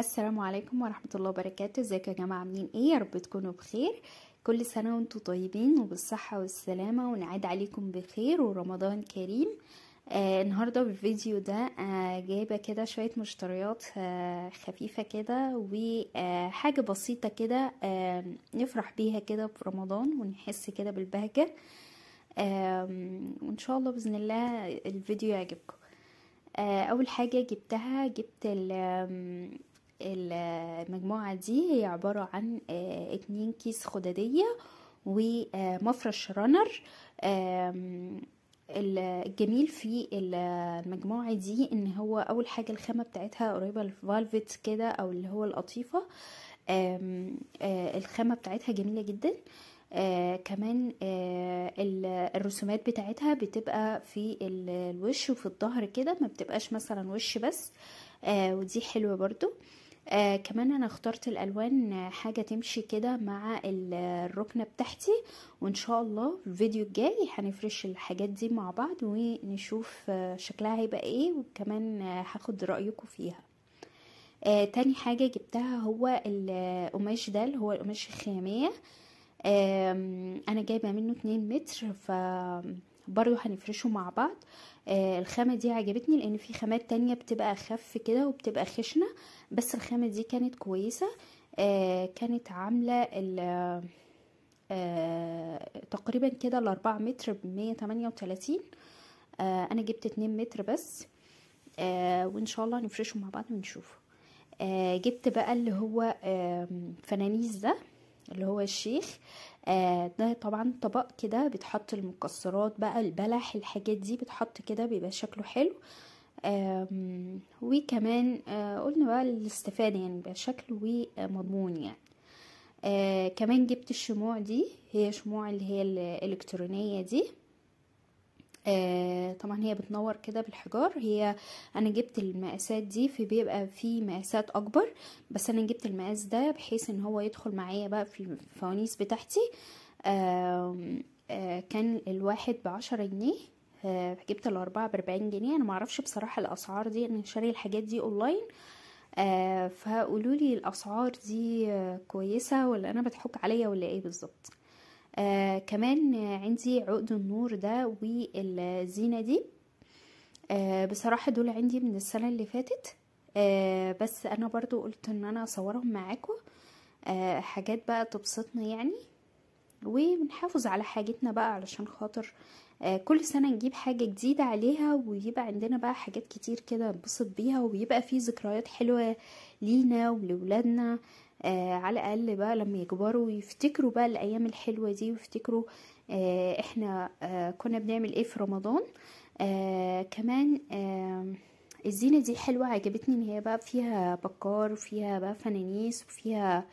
السلام عليكم ورحمة الله وبركاته ازيك يا جماعة عاملين ايه يا رب تكونوا بخير كل سنة وانتوا طيبين وبالصحة والسلامة ونعاد عليكم بخير ورمضان كريم آه النهاردة بالفيديو ده آه جايبة كده شوية مشتريات آه خفيفة كده وحاجة آه، بسيطة كده آه نفرح بيها كده في رمضان ونحس كده بالبهجة آه وان شاء الله بإذن الله الفيديو يعجبكم آه اول حاجة جبتها جبت المجموعة دي هي عبارة عن آه، اتنين كيس خدادية ومفرش آه، رانر الجميل في المجموعة دي ان هو اول حاجة الخامة بتاعتها قريبة للفالفت كده او اللي هو القطيفة آه، الخامة بتاعتها جميلة جدا آه كمان آه الرسومات بتاعتها بتبقى في الوش وفي الظهر كده ما بتبقاش مثلا وش بس آه ودي حلوة برضو آه آه كمان انا اخترت الالوان حاجة تمشي كده مع الركنة بتاعتي وان شاء الله الفيديو الجاي هنفرش الحاجات دي مع بعض ونشوف آه، شكلها هيبقى ايه وكمان آه، هاخد رأيكم فيها آه تاني حاجة جبتها هو القماش ده اللي هو القماش الخيامية آه انا جايبة منه اتنين متر ف برضو هنفرشه مع بعض آه الخامة دي عجبتني لان في خامات تانية بتبقى خف كده وبتبقى خشنة بس الخامة دي كانت كويسة آه كانت عاملة ال آه، تقريبا كده الاربع متر بمية تمانية وتلاتين آه، انا جبت اتنين متر بس آه وان شاء الله نفرشه مع بعض ونشوفه آه جبت بقى اللي هو آه فنانيز ده اللي هو الشيخ آه ده طبعا طبق كده بيتحط المكسرات بقى البلح الحاجات دي بتحط كده بيبقى شكله حلو وكمان آه، قلنا بقى الاستفادة يعني بيبقى شكله ومضمون يعني آه كمان جبت الشموع دي هي شموع اللي هي الالكترونية دي آه طبعا هي بتنور كده بالحجار هي انا جبت المقاسات دي في بيبقى في مقاسات اكبر بس انا جبت المقاس ده بحيث ان هو يدخل معايا بقى في الفوانيس بتاعتي آه آه كان الواحد بعشرة جنيه آه، جبت الاربعة باربعين جنيه انا معرفش بصراحة الاسعار دي انا شاري الحاجات دي اونلاين آه، فقولولي الاسعار دي آه، كويسة ولا انا بتحك عليا ولا ايه بالظبط آه كمان عندي عقد النور ده والزينة دي آه بصراحة دول عندي من السنة اللي فاتت آه بس انا برضو قلت ان انا اصورهم معاكم آه حاجات بقى تبسطنا يعني وبنحافظ على حاجتنا بقى علشان خاطر آه كل سنة نجيب حاجة جديدة عليها ويبقى عندنا بقى حاجات كتير كده نبسط بيها ويبقى في ذكريات حلوة لينا ولولادنا آه على الاقل بقى لما يكبروا ويفتكروا بقى الايام الحلوه دي ويفتكروا آه احنا آه كنا بنعمل ايه في رمضان آه كمان آه الزينه دي حلوه عجبتني ان هي بقى فيها بكار وفيها بقى فنانيس وفيها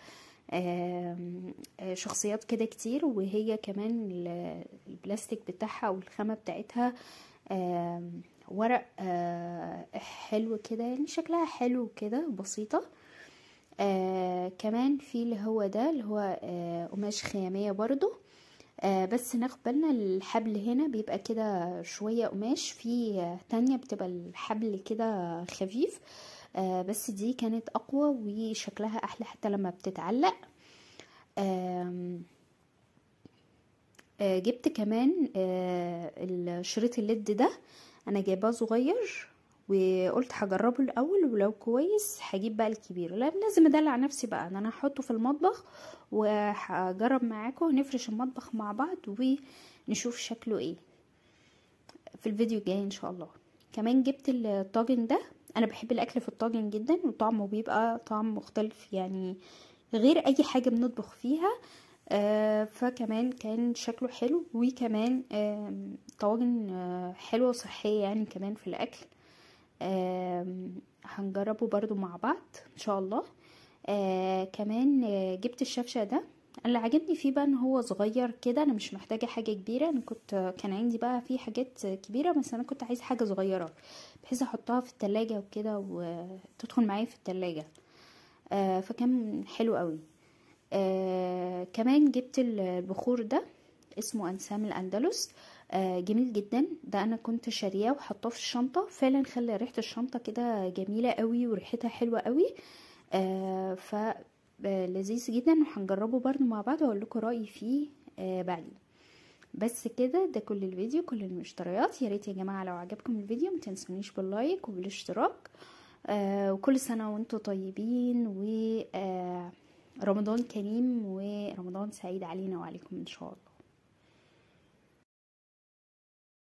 آه، شخصيات كده كتير وهي كمان البلاستيك بتاعها والخامه بتاعتها ورق آه، حلو كده يعني شكلها حلو كده بسيطه آه كمان في اللي هو ده اللي هو آه، قماش آه خيامية برضو آه بس ناخد بالنا الحبل هنا بيبقى كده شوية قماش في تانية بتبقى الحبل كده خفيف آه بس دي كانت اقوى وشكلها احلى حتى لما بتتعلق آه آه جبت كمان آه الشريط الليد ده انا جايباه صغير وقلت هجربه الاول ولو كويس هجيب بقى الكبير لازم ادلع نفسي بقى ان انا هحطه في المطبخ وهجرب معاكم هنفرش المطبخ مع بعض ونشوف شكله ايه في الفيديو الجاي ان شاء الله كمان جبت الطاجن ده انا بحب الاكل في الطاجن جدا وطعمه بيبقى طعم مختلف يعني غير اي حاجه بنطبخ فيها آه فكمان كان شكله حلو وكمان آه طواجن آه حلوه وصحيه يعني كمان في الاكل هنجربه برضو مع بعض ان شاء الله آه كمان آه، جبت الشفشة ده اللي عجبني فيه بقى ان هو صغير كده انا مش محتاجة حاجة كبيرة انا كنت آه، كان عندي بقى فيه حاجات كبيرة بس انا كنت عايزة حاجة صغيرة بحيث احطها في التلاجة وكده وتدخل معايا في التلاجة آه فكان حلو قوي آه كمان جبت البخور ده اسمه انسام الاندلس آه آه، جميل جدا ده انا كنت شارياه وحطاه في الشنطه فعلا خلى ريحه الشنطه كده جميله قوي وريحتها حلوه قوي آه ف آه، لذيذ جدا وهنجربه برضو مع بعض واقول لكم رايي فيه آه، بعدين بس كده ده كل الفيديو كل المشتريات يا ريت يا جماعه لو عجبكم الفيديو ما تنسونيش باللايك وبالاشتراك وكل سنه وانتم طيبين و رمضان كريم ورمضان سعيد علينا وعليكم ان شاء الله